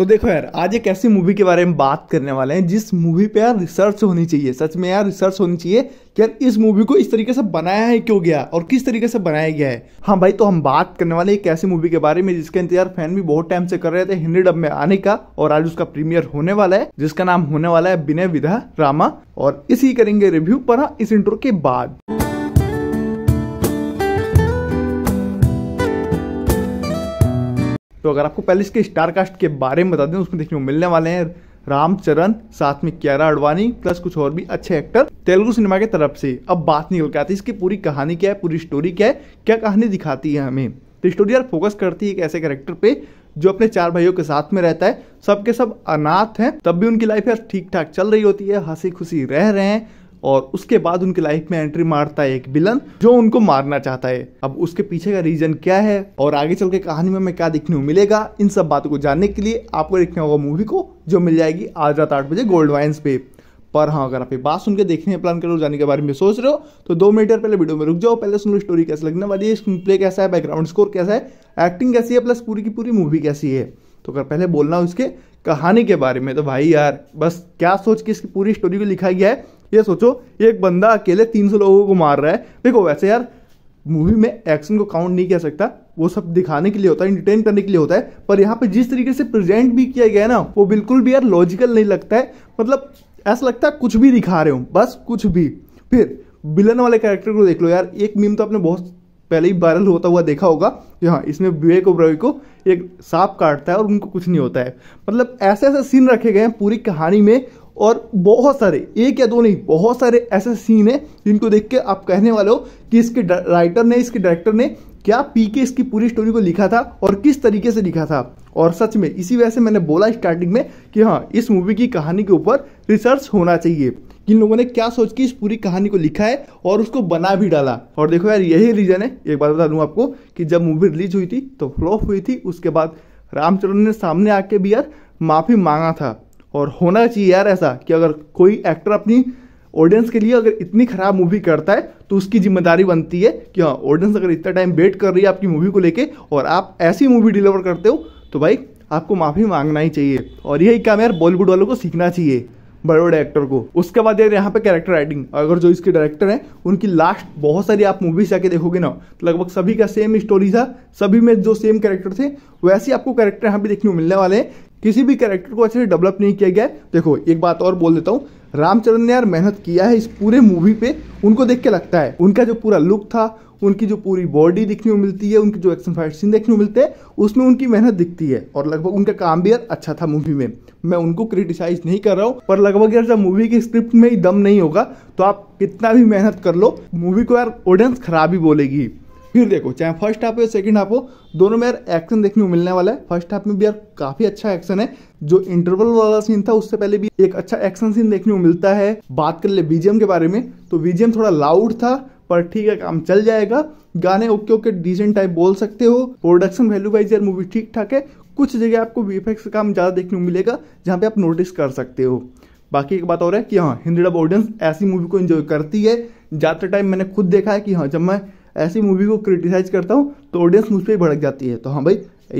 तो देखो यार आज एक ऐसी मूवी के बारे में बात करने वाले हैं जिस मूवी पे यार रिसर्च होनी चाहिए सच में यार रिसर्च होनी चाहिए कि यार इस मूवी को इस तरीके से बनाया है क्यों गया और किस तरीके से बनाया गया है हाँ भाई तो हम बात करने वाले एक ऐसी मूवी के बारे में जिसका इंतजार फैन भी बहुत टाइम से कर रहे थे हिंदी डब में आने का और आज उसका प्रीमियर होने वाला है जिसका नाम होने वाला है विनय विधा रामा और इसी करेंगे रिव्यू पर इस इंट्रो के बाद तो अगर आपको पहले इसके स्टार कास्ट के बारे में बता दें उसमें देखने को मिलने वाले हैं रामचरण साथ में क्यारा अडवाणी प्लस कुछ और भी अच्छे एक्टर तेलुगु सिनेमा की तरफ से अब बात निकल के आती है इसकी पूरी कहानी क्या है पूरी स्टोरी क्या है क्या कहानी दिखाती है हमें तो स्टोरी यार फोकस करती है एक ऐसे कैरेक्टर पे जो अपने चार भाइयों के साथ में रहता है सबके सब अनाथ हैं तब भी उनकी लाइफ यार ठीक ठाक चल रही होती है हंसी खुशी रह रहे हैं और उसके बाद उनके लाइफ में एंट्री मारता है एक विलन जो उनको मारना चाहता है अब उसके पीछे का रीजन क्या है और आगे चल के कहानी में हमें क्या देखने को मिलेगा इन सब बातों को जानने के लिए आपको देखना होगा मूवी को जो मिल जाएगी आज रात आठ बजे गोल्ड वाइन्स पे पर हाँ अगर आप ये बात सुनकर देखने प्लान करो जाने के बारे में सोच रहे हो तो दो मिनट पहले वीडियो में रुक जाओ पहले सुन लो स्टोरी कैसे लगने वाली है स्क्रीन प्ले कैसा है बैकग्राउंड स्कोर कैसा है एक्टिंग कैसी है प्लस पूरी की पूरी मूवी कैसी है तो अगर पहले बोलना उसके कहानी के बारे में तो भाई यार बस क्या सोच के इसकी पूरी स्टोरी को लिखा गया है ये सोचो एक बंदा अकेले तीन सौ लोगों को मार रहा है देखो वैसे यार मूवी में एक्शन को काउंट नहीं किया सकता वो सब दिखाने के लिए होता है इंटरटेन करने के लिए होता है पर यहाँ पे जिस तरीके से प्रेजेंट भी किया गया है ना वो बिल्कुल भी यार लॉजिकल नहीं लगता है मतलब ऐसा लगता है कुछ भी दिखा रहे हो बस कुछ भी फिर विलन वाले कैरेक्टर को देख लो यार एक मीम तो आपने बहुत पहले ही वायरल होता हुआ देखा होगा कि हाँ इसमें विवेक ओब्रॉय को एक सांप काटता है और उनको कुछ नहीं होता है मतलब ऐसे ऐसे सीन रखे गए हैं पूरी कहानी में और बहुत सारे एक या दो नहीं बहुत सारे ऐसे सीन हैं जिनको देख के आप कहने वाले हो कि इसके राइटर ने इसके डायरेक्टर ने क्या पी के इसकी पूरी स्टोरी को लिखा था और किस तरीके से लिखा था और सच में इसी वजह से मैंने बोला स्टार्टिंग में कि हाँ इस मूवी की कहानी के ऊपर रिसर्च होना चाहिए कि इन लोगों ने क्या सोच के इस पूरी कहानी को लिखा है और उसको बना भी डाला और देखो यार यही रीज़न है एक बात बता दूं आपको कि जब मूवी रिलीज हुई थी तो फ्लॉप हुई थी उसके बाद रामचरण ने सामने आके भी यार माफ़ी मांगा था और होना चाहिए यार ऐसा कि अगर कोई एक्टर अपनी ऑडियंस के लिए अगर इतनी खराब मूवी करता है तो उसकी जिम्मेदारी बनती है कि हाँ ऑडियंस अगर इतना टाइम वेट कर रही है आपकी मूवी को लेके और आप ऐसी मूवी डिलीवर करते हो तो भाई आपको माफ़ी मांगना ही चाहिए और यही काम यार बॉलीवुड वालों को सीखना चाहिए बड़े एक्टर को उसके बाद यार यहाँ पे कैरेक्टर राइटिंग अगर जो इसके डायरेक्टर हैं उनकी लास्ट बहुत सारी आप मूवीज जाके देखोगे ना तो लगभग सभी का सेम स्टोरी था सभी में जो सेम कैरेक्टर थे वैसे आपको कैरेक्टर यहाँ पे देखने को मिलने वाले हैं किसी भी कैरेक्टर को अच्छे से डेवलप नहीं किया गया देखो एक बात और बोल देता हूँ रामचरण ने यार मेहनत किया है इस पूरे मूवी पे उनको देख के लगता है उनका जो पूरा लुक था उनकी जो पूरी बॉडी देखने को मिलती है उनकी जो एक्शन फाइट सीन देखने को मिलते हैं उसमें उनकी मेहनत दिखती है और लगभग उनका काम भी यार अच्छा था मूवी में मैं उनको क्रिटिसाइज नहीं कर रहा हूँ पर लगभग यार जब मूवी के स्क्रिप्ट में ही दम नहीं होगा तो आप कितना भी मेहनत कर लो मूवी को यार ऑडियंस खराब ही बोलेगी फिर देखो चाहे फर्स्ट हाफ हो या सेकंड हाफ हो दोनों में यार एक्शन देखने को मिलने वाला है फर्स्ट हाफ में भी यार काफी अच्छा एक्शन है जो इंटरवल वाला सीन था उससे पहले भी एक अच्छा एक्शन सीन देखने को मिलता है बात कर ले बीजेम के बारे में तो बीजेम थोड़ा लाउड था पर ठीक है काम चल जाएगा गाने ओके ओके डिसेंट टाइप बोल सकते हो प्रोडक्शन वैल्यू वाइज यार मूवी ठीक ठाक है कुछ जगह आपको वीएफएक्स का काम ज़्यादा देखने को मिलेगा जहाँ पे आप नोटिस कर सकते हो बाकी एक बात और है कि हाँ हिंदी डब ऑडियंस ऐसी मूवी को एंजॉय करती है ज़्यादातर टाइम मैंने खुद देखा है कि हाँ जब मैं ऐसी मूवी को क्रिटिसाइज करता हूँ तो ऑडियंस मुझ पर ही भड़क जाती है तो हाँ भाई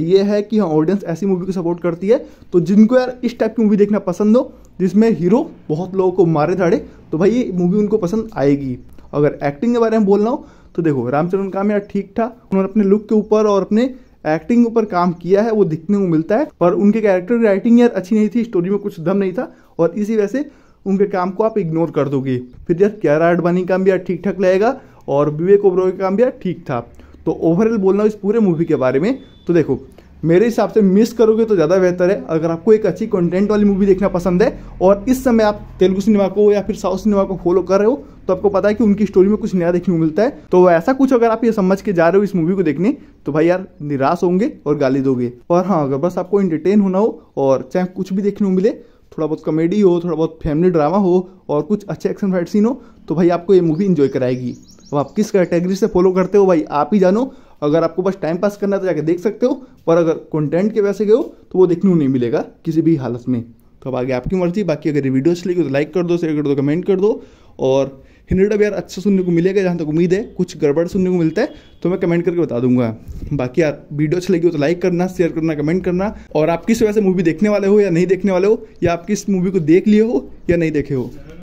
ये है कि हाँ ऑडियंस ऐसी मूवी को सपोर्ट करती है तो जिनको यार इस टाइप की मूवी देखना पसंद हो जिसमें हीरो बहुत लोगों को मारे धाड़े तो भाई ये मूवी उनको पसंद आएगी अगर एक्टिंग के बारे में बोल रहा हूँ तो देखो रामचरण काम यार ठीक ठाक उन्होंने अपने लुक के ऊपर और अपने एक्टिंग ऊपर काम किया है वो दिखने को मिलता है पर उनके कैरेक्टर की राइटिंग यार अच्छी नहीं थी स्टोरी में कुछ दम नहीं था और इसी वजह से उनके काम को आप इग्नोर कर दोगे फिर यार क्यारा अडवाणी काम भी यार ठीक ठाक लगेगा और विवेक ओबरॉय का काम भी ठीक था तो ओवरऑल बोलना इस पूरे मूवी के बारे में तो देखो मेरे हिसाब से मिस करोगे तो ज़्यादा बेहतर है अगर आपको एक अच्छी कंटेंट वाली मूवी देखना पसंद है और इस समय आप तेलुगु सिनेमा को या फिर साउथ सिनेमा को फॉलो कर रहे हो तो आपको पता है कि उनकी स्टोरी में कुछ नया देखने को मिलता है तो ऐसा कुछ अगर आप ये समझ के जा रहे हो इस मूवी को देखने तो भाई यार निराश होंगे और गाली दोगे और हाँ अगर बस आपको इंटरटेन होना हो और चाहे कुछ भी देखने को मिले थोड़ा बहुत कॉमेडी हो थोड़ा बहुत फैमिली ड्रामा हो और कुछ अच्छे एक्शन फाइट सीन हो तो भाई आपको ये मूवी इन्जॉय कराएगी अब आप किस कैटेगरी से फॉलो करते हो भाई आप ही जानो अगर आपको बस टाइम पास करना है तो जाके देख सकते हो पर अगर कंटेंट के वैसे गए हो तो वो देखने को नहीं मिलेगा किसी भी हालत में तो अब आगे आपकी मर्जी बाकी अगर ये वीडियो अच्छी लगी तो लाइक कर दो शेयर कर दो कमेंट कर दो और हिंड्रेड डब यार अच्छा सुनने को मिलेगा जहाँ तक उम्मीद है कुछ गड़बड़ सुनने को मिलता है तो मैं कमेंट करके बता दूंगा बाकी यार वीडियो अच्छी लगी हो तो लाइक करना शेयर करना कमेंट करना और आप किस वजह से मूवी देखने वाले हो या नहीं देखने वाले हो या आप किस मूवी को देख लिए हो या नहीं देखे हो